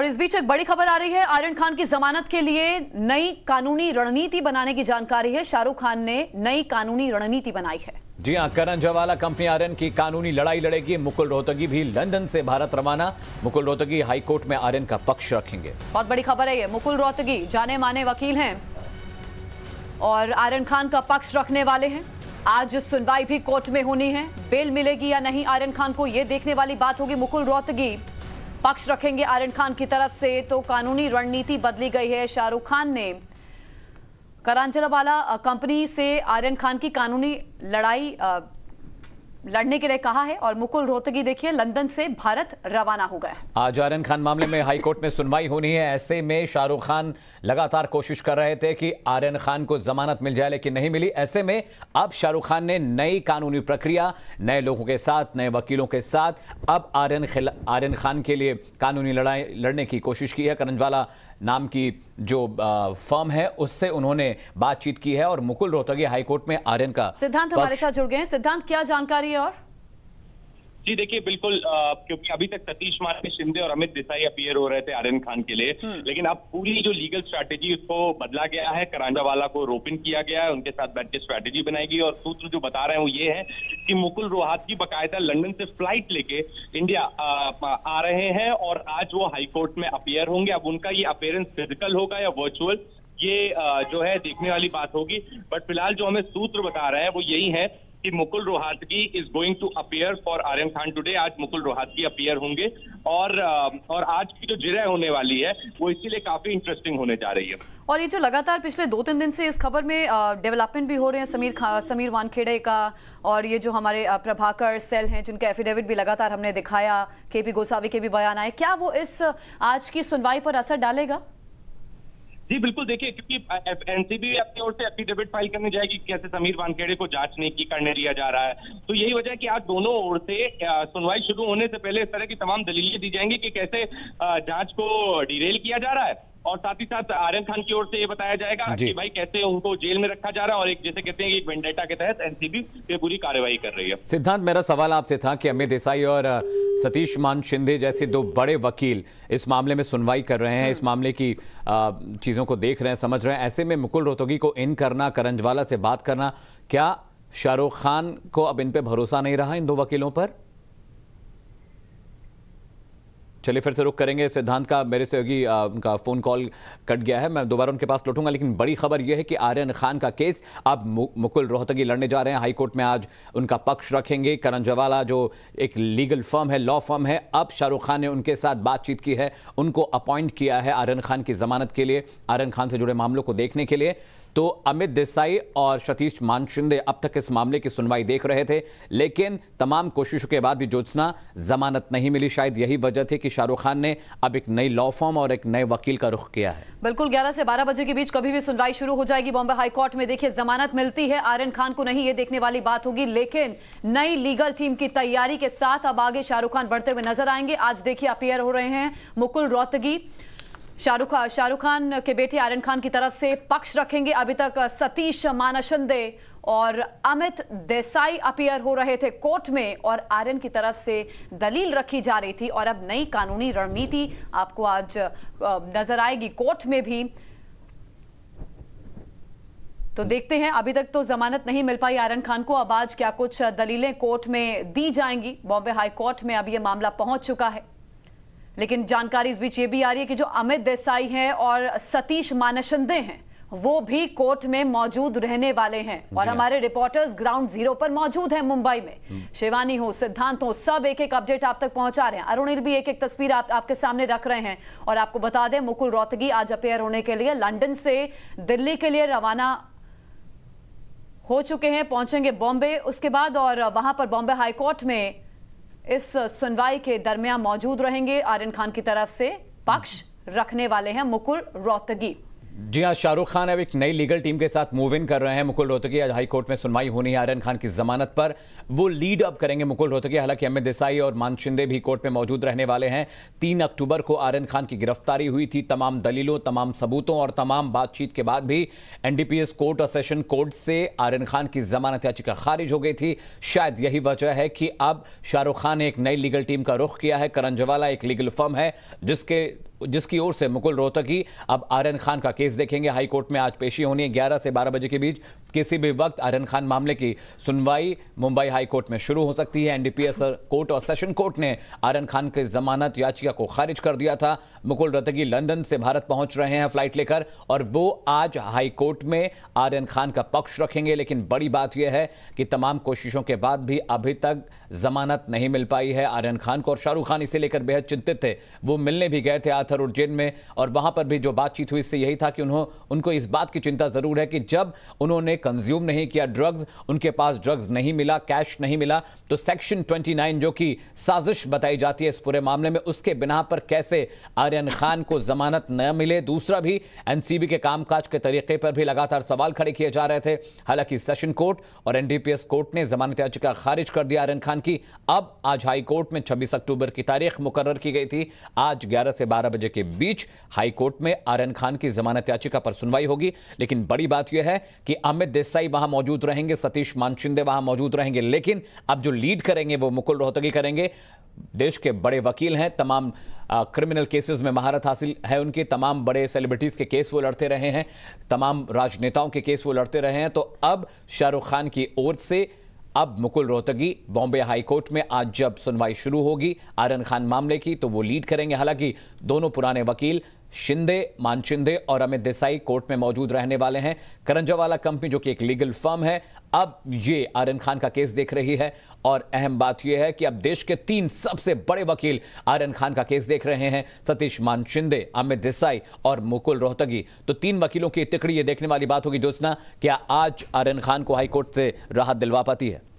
और इस बीच एक बड़ी खबर आ रही है आर्यन खान की जमानत के लिए नई कानूनी रणनीति बनाने की जानकारी है शाहरुख खान ने नई कानूनी रणनीति बनाई है जी हाँ करण जवाला कंपनी आर्यन की कानूनी लड़ाई लड़ेगी मुकुल रोहतगी भी लंदन से भारत रवाना मुकुल रोहतगी हाईकोर्ट में आर्यन का पक्ष रखेंगे बहुत बड़ी खबर है ये मुकुल रोहतगी जाने माने वकील है और आर्यन खान का पक्ष रखने वाले हैं आज सुनवाई भी कोर्ट में होनी है बेल मिलेगी या नहीं आर्यन खान को ये देखने वाली बात होगी मुकुल रोहतगी पक्ष रखेंगे आर्यन खान की तरफ से तो कानूनी रणनीति बदली गई है शाहरुख खान ने वाला कंपनी से आर्यन खान की कानूनी लड़ाई लड़ने के लिए कहा है और मुकुल रोहतगी देखिए लंदन से भारत रवाना हो गया आज आर्यन खान मामले में हाईकोर्ट में सुनवाई होनी है ऐसे में शाहरुख खान लगातार कोशिश कर रहे थे कि आर्यन खान को जमानत मिल जाए लेकिन नहीं मिली ऐसे में अब शाहरुख खान ने नई कानूनी प्रक्रिया नए लोगों के साथ नए वकीलों के साथ अब आर्यन आर्यन खान के लिए कानूनी लड़ाई लड़ने की कोशिश की है करंजवाला नाम की जो फर्म है उससे उन्होंने बातचीत की है और मुकुल रोहतगी हाईकोर्ट में आर्यन का सिद्धांत हमारे साथ जुड़ गए हैं सिद्धांत क्या जानकारी है और जी देखिए बिल्कुल क्योंकि अभी तक सतीश मार्के शिंदे और अमित देसाई अपियर हो रहे थे आर्यन खान के लिए हम्म। लेकिन अब पूरी जो लीगल स्ट्रैटेजी उसको बदला गया है करांजावाला को रोपिन किया गया है उनके साथ बैठ के स्ट्रैटेजी बनाएगी और सूत्र जो बता रहे हैं वो ये है कि मुकुल की बाकायदा लंदन से फ्लाइट लेके इंडिया आ, आ रहे हैं और आज वो हाईकोर्ट में अपियर होंगे अब उनका ये अपेयरेंस फिजिकल होगा या वर्चुअल ये जो है देखने वाली बात होगी बट फिलहाल जो हमें सूत्र बता रहे हैं वो यही है कि Mukul Rohatgi is going to appear for Aryan Khan today आज मुकुल रोहतगी अपियर होंगे और और आज की जो जिरह होने वाली है वो इसीलिए काफी इंटरेस्टिंग होने जा रही है और ये जो लगातार पिछले दो तीन दिन से इस खबर में डेवलपमेंट भी हो रहे हैं समीर समीर वानखेड़े का और ये जो हमारे प्रभाकर सेल हैं जिनका एफिडेविट भी लगातार हमने दिखाया के पी गोसावी के भी बयान आए क्या वो इस आज की सुनवाई पर असर डालेगा जी बिल्कुल देखिए क्योंकि एनसीबी अपनी ओर से एफिडेविट फाइल करने जाएगी कैसे समीर वानखेड़े को नहीं की करने लिया जा रहा है तो यही वजह है कि आज दोनों ओर से सुनवाई शुरू होने से पहले इस तरह की तमाम दलीलें दी जाएंगी कि कैसे जांच को डिरेल किया जा रहा है और साथ ही साथ आर्यन खान की ओर से ये बताया जाएगा कि भाई कैसे उनको जेल में रखा जा रहा है और एक जैसे कहते हैं कि एक वेंडेटा के तहत एनसीबी पे पूरी कार्रवाई कर रही है सिद्धांत मेरा सवाल आपसे था कि अमित देसाई और सतीश मान शिंदे जैसे दो बड़े वकील इस मामले में सुनवाई कर रहे हैं इस हम्म। मामले की चीजों को देख रहे हैं समझ रहे हैं ऐसे में मुकुल रोहतगी को इन करना करंजवाला से बात करना क्या शाहरुख खान को अब इन पे भरोसा नहीं रहा इन दो वकीलों पर चलिए फिर से रुख करेंगे सिद्धांत का मेरे सहयोगी उनका फ़ोन कॉल कट गया है मैं दोबारा उनके पास लौटूंगा लेकिन बड़ी खबर यह है कि आर्यन खान का केस अब मुकुल रोहतगी लड़ने जा रहे हैं हाईकोर्ट में आज उनका पक्ष रखेंगे करण जवाला जो एक लीगल फर्म है लॉ फर्म है अब शाहरुख खान ने उनके साथ बातचीत की है उनको अपॉइंट किया है आर्यन खान की जमानत के लिए आर्यन खान से जुड़े मामलों को देखने के लिए तो अमित देसाई और सतीश मान शिंदे अब तक इस मामले की सुनवाई देख रहे थे लेकिन तमाम कोशिशों के बाद भी ज्योत्सना जमानत नहीं मिली शायद यही वजह थी कि शाहरुख खान ने अब एक नई लॉ फॉर्म और एक नए वकील का रुख किया है बिल्कुल ग्यारह से बारह बजे के बीच कभी भी सुनवाई शुरू हो जाएगी बॉम्बे हाईकोर्ट में देखिए जमानत मिलती है आर्यन खान को नहीं ये देखने वाली बात होगी लेकिन नई लीगल टीम की तैयारी के साथ अब आगे शाहरुख खान बढ़ते हुए नजर आएंगे आज देखिए अपियर हो रहे हैं मुकुल रोहतगी शाहरुख शाहरुख खान के बेटे आर्यन खान की तरफ से पक्ष रखेंगे अभी तक सतीश मानशंदे और अमित देसाई अपियर हो रहे थे कोर्ट में और आर्यन की तरफ से दलील रखी जा रही थी और अब नई कानूनी रणनीति आपको आज नजर आएगी कोर्ट में भी तो देखते हैं अभी तक तो जमानत नहीं मिल पाई आर्यन खान को अब आज क्या कुछ दलीलें कोर्ट में दी जाएंगी बॉम्बे हाई कोर्ट में अब यह मामला पहुंच चुका है लेकिन जानकारी इस बीच ये भी आ रही है कि जो अमित देसाई हैं और सतीश मानशंदे हैं वो भी कोर्ट में मौजूद रहने वाले हैं और हाँ। हमारे रिपोर्टर्स ग्राउंड जीरो पर मौजूद हैं मुंबई में हम्म। शिवानी हो सिद्धांत हो सब एक एक अपडेट आप तक पहुंचा रहे हैं अरुणिल भी एक एक तस्वीर आप, आपके सामने रख रहे हैं और आपको बता दें मुकुल रोहतगी आज अपेयर होने के लिए लंडन से दिल्ली के लिए रवाना हो चुके हैं पहुंचेंगे बॉम्बे उसके बाद और वहां पर बॉम्बे हाईकोर्ट में इस सुनवाई के दरमियान मौजूद रहेंगे आर्यन खान की तरफ से पक्ष रखने वाले हैं मुकुल रोहतगी जी हाँ शाहरुख खान अब एक नई लीगल टीम के साथ मूव इन कर रहे हैं मुकुल रोहतगी आज हाई कोर्ट में सुनवाई होनी है आर्यन खान की जमानत पर वो लीड अप करेंगे मुकुल रोहतगी हालांकि अमित देसाई और मान शिंदे भी कोर्ट में मौजूद रहने वाले हैं तीन अक्टूबर को आर्यन खान की गिरफ्तारी हुई थी तमाम दलीलों तमाम सबूतों और तमाम बातचीत के बाद भी एनडीपीएस कोर्ट और सेशन कोर्ट से आर्यन खान की जमानत याचिका खारिज हो गई थी शायद यही वजह है कि अब शाहरुख खान ने एक नई लीगल टीम का रुख किया है करण जवाला एक लीगल फर्म है जिसके जिसकी ओर से मुकुल रोहतकी अब आर्यन खान का केस देखेंगे हाई कोर्ट में आज पेशी होनी है 11 से 12 बजे के बीच किसी भी वक्त आर्यन खान मामले की सुनवाई मुंबई हाई कोर्ट में शुरू हो सकती है एनडीपीएस कोर्ट और सेशन कोर्ट ने आर्यन खान की जमानत याचिका को खारिज कर दिया था मुकुल रोहतकी लंदन से भारत पहुंच रहे हैं फ्लाइट लेकर और वो आज हाई कोर्ट में आर्यन खान का पक्ष रखेंगे लेकिन बड़ी बात यह है कि तमाम कोशिशों के बाद भी अभी तक जमानत नहीं मिल पाई है आर्यन खान को और शाहरुख खान इसे लेकर बेहद चिंतित थे वो मिलने भी गए थे आर्थर उज्जैन में और वहां पर भी जो बातचीत हुई इससे यही था कि उन्हों उनको इस बात की चिंता ज़रूर है कि जब उन्होंने कंज्यूम नहीं किया ड्रग्स उनके पास ड्रग्स नहीं मिला कैश नहीं मिला तो सेक्शन ट्वेंटी जो कि साजिश बताई जाती है इस पूरे मामले में उसके बिना पर कैसे आर्यन खान को जमानत न मिले दूसरा भी एन के कामकाज के तरीके पर भी लगातार सवाल खड़े किए जा रहे थे हालांकि सेशन कोर्ट और एनडीपीएस कोर्ट ने जमानत याचिका खारिज कर दिया आर्यन खान पाकिस्तान की अब आज हाई कोर्ट में 26 अक्टूबर की तारीख मुकर्र की गई थी आज 11 से 12 बजे के बीच हाई कोर्ट में आर्यन खान की जमानत याचिका पर सुनवाई होगी लेकिन बड़ी बात यह है कि अमित देसाई वहां मौजूद रहेंगे सतीश मानशिंदे वहां मौजूद रहेंगे लेकिन अब जो लीड करेंगे वो मुकुल रोहतगी करेंगे देश के बड़े वकील हैं तमाम क्रिमिनल केसेस में महारत हासिल है उनके तमाम बड़े सेलिब्रिटीज़ के केस वो लड़ते रहे हैं तमाम राजनेताओं के केस वो लड़ते रहे हैं तो अब शाहरुख खान की ओर से अब मुकुल रोहतगी बॉम्बे हाईकोर्ट में आज जब सुनवाई शुरू होगी आरन खान मामले की तो वो लीड करेंगे हालांकि दोनों पुराने वकील शिंदे मानचिंदे और अमित देसाई कोर्ट में मौजूद रहने वाले हैं करंजावाला कंपनी जो कि एक लीगल फर्म है अब ये आर्यन खान का केस देख रही है और अहम बात यह है कि अब देश के तीन सबसे बड़े वकील आर्यन खान का केस देख रहे हैं सतीश मान शिंदे अमित देसाई और मुकुल रोहतगी तो तीन वकीलों की तिकड़ी ये देखने वाली बात होगी ज्योत्ना क्या आज आर्यन खान को हाईकोर्ट से राहत दिलवा पाती है